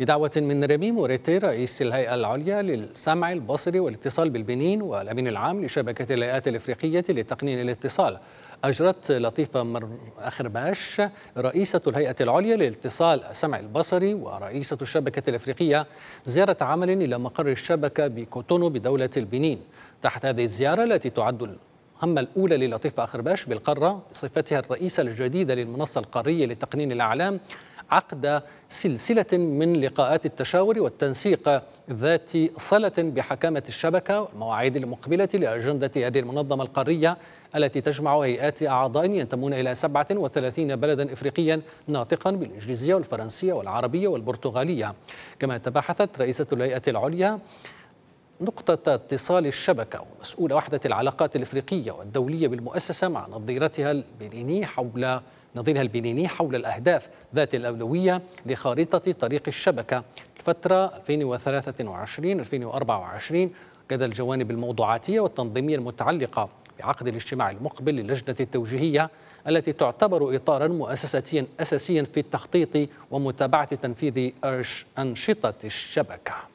بدعوة من ريمي موريتي رئيس الهيئة العليا للسمع البصري والاتصال بالبنين والأمين العام لشبكة الهيئات الإفريقية لتقنين الاتصال أجرت لطيفة مر أخرباش رئيسة الهيئة العليا للاتصال السمع البصري ورئيسة الشبكة الإفريقية زيارة عمل إلى مقر الشبكة بكوتونو بدولة البنين تحت هذه الزيارة التي تعد الهمة الأولى للطيفة أخرباش بالقارة بصفتها الرئيسة الجديدة للمنصة القارية لتقنين الأعلام عقد سلسلة من لقاءات التشاور والتنسيق ذات صلة بحكامة الشبكة والمواعيد المقبلة لأجندة هذه المنظمة القارية التي تجمع هيئات أعضاء ينتمون إلى 37 بلدا إفريقيا ناطقا بالإنجليزية والفرنسية والعربية والبرتغالية كما تباحثت رئيسة الهيئة العليا نقطة اتصال الشبكة ومسؤول وحدة العلاقات الإفريقية والدولية بالمؤسسة مع نظيرتها البنيني حول نظيرها البنيني حول الأهداف ذات الأولوية لخارطة طريق الشبكة الفترة 2023-2024 كذا الجوانب الموضوعاتية والتنظيمية المتعلقة بعقد الاجتماع المقبل للجنة التوجيهية التي تعتبر إطارا مؤسساتيا أساسيا في التخطيط ومتابعة تنفيذ أنشطة الشبكة